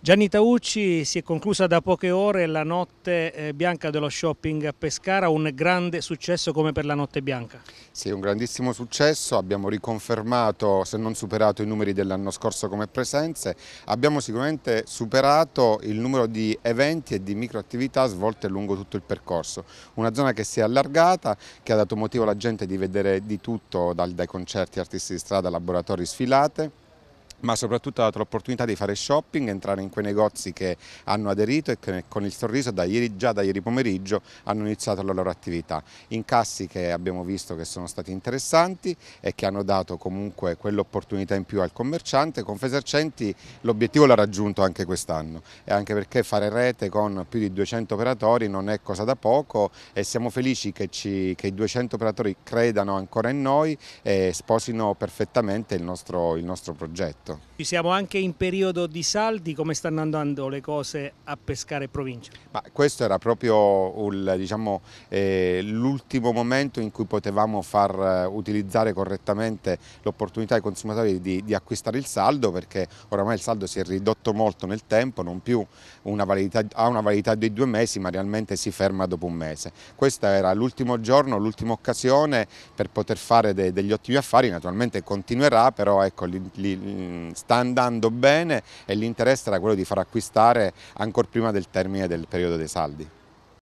Gianni Taucci si è conclusa da poche ore la notte eh, bianca dello shopping a Pescara, un grande successo come per la notte bianca. Sì, un grandissimo successo, abbiamo riconfermato se non superato i numeri dell'anno scorso come presenze, abbiamo sicuramente superato il numero di eventi e di microattività svolte lungo tutto il percorso, una zona che si è allargata, che ha dato motivo alla gente di vedere di tutto, dai concerti, artisti di strada, laboratori, sfilate ma soprattutto ha dato l'opportunità di fare shopping, entrare in quei negozi che hanno aderito e che con il sorriso da ieri, già da ieri pomeriggio hanno iniziato la loro attività. Incassi che abbiamo visto che sono stati interessanti e che hanno dato comunque quell'opportunità in più al commerciante. Confesercenti l'obiettivo l'ha raggiunto anche quest'anno e anche perché fare rete con più di 200 operatori non è cosa da poco e siamo felici che, ci, che i 200 operatori credano ancora in noi e sposino perfettamente il nostro, il nostro progetto. Esatto. Ci siamo anche in periodo di saldi, come stanno andando le cose a Pescare Provincia? Ma questo era proprio l'ultimo diciamo, eh, momento in cui potevamo far eh, utilizzare correttamente l'opportunità ai consumatori di, di, acquistare il saldo perché oramai il saldo si è ridotto molto nel tempo, non più una validità, ha una validità di due mesi ma realmente si ferma dopo un mese. Questo era l'ultimo giorno, l'ultima occasione per poter fare de, degli ottimi affari, naturalmente continuerà però ecco, li, li, sta andando bene e l'interesse era quello di far acquistare ancora prima del termine del periodo dei saldi.